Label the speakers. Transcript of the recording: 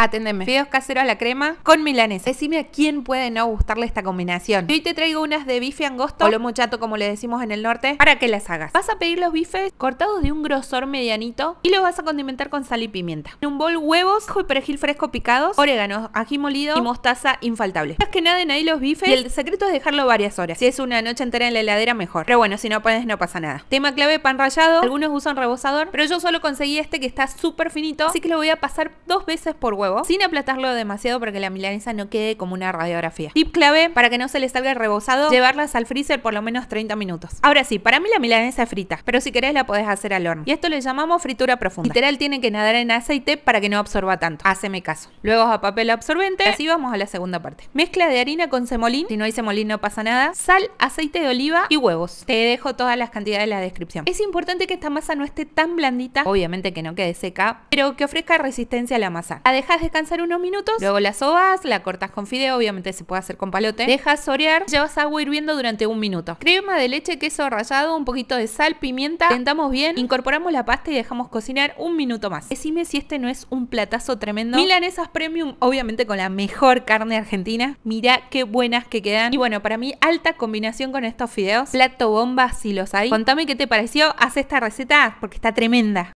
Speaker 1: Aténdeme Fideos caseros a la crema con milanesa. Decime a quién puede no gustarle esta combinación. hoy te traigo unas de bife angosto o lomo chato, como le decimos en el norte, para que las hagas. Vas a pedir los bifes cortados de un grosor medianito y los vas a condimentar con sal y pimienta. En un bol huevos, ajo y perejil fresco picados, orégano, ají molido y mostaza infaltable. Más que naden ahí los bifes y el secreto es dejarlo varias horas. Si es una noche entera en la heladera, mejor. Pero bueno, si no pones, no pasa nada. Tema clave, pan rallado. Algunos usan rebozador, pero yo solo conseguí este que está súper finito, así que lo voy a pasar dos veces por huevo sin aplastarlo demasiado para que la milanesa no quede como una radiografía. Tip clave para que no se le salga el rebozado, llevarlas al freezer por lo menos 30 minutos. Ahora sí, para mí la milanesa es frita, pero si querés la podés hacer al horno. Y esto le llamamos fritura profunda. Literal tiene que nadar en aceite para que no absorba tanto. Haceme caso. Luego a papel absorbente, así vamos a la segunda parte. Mezcla de harina con semolín, si no hay semolín no pasa nada, sal, aceite de oliva y huevos. Te dejo todas las cantidades en la descripción. Es importante que esta masa no esté tan blandita, obviamente que no quede seca, pero que ofrezca resistencia a la masa. a dejar descansar unos minutos, luego las sobas, la cortas con fideo, obviamente se puede hacer con palote, dejas sorear, llevas agua hirviendo durante un minuto. Crema de leche, queso rallado, un poquito de sal, pimienta, tentamos bien, incorporamos la pasta y dejamos cocinar un minuto más. Decime si este no es un platazo tremendo. Milanesas premium, obviamente con la mejor carne argentina. Mira qué buenas que quedan. Y bueno, para mí alta combinación con estos fideos. Plato bomba si los hay. Contame qué te pareció, haz esta receta porque está tremenda.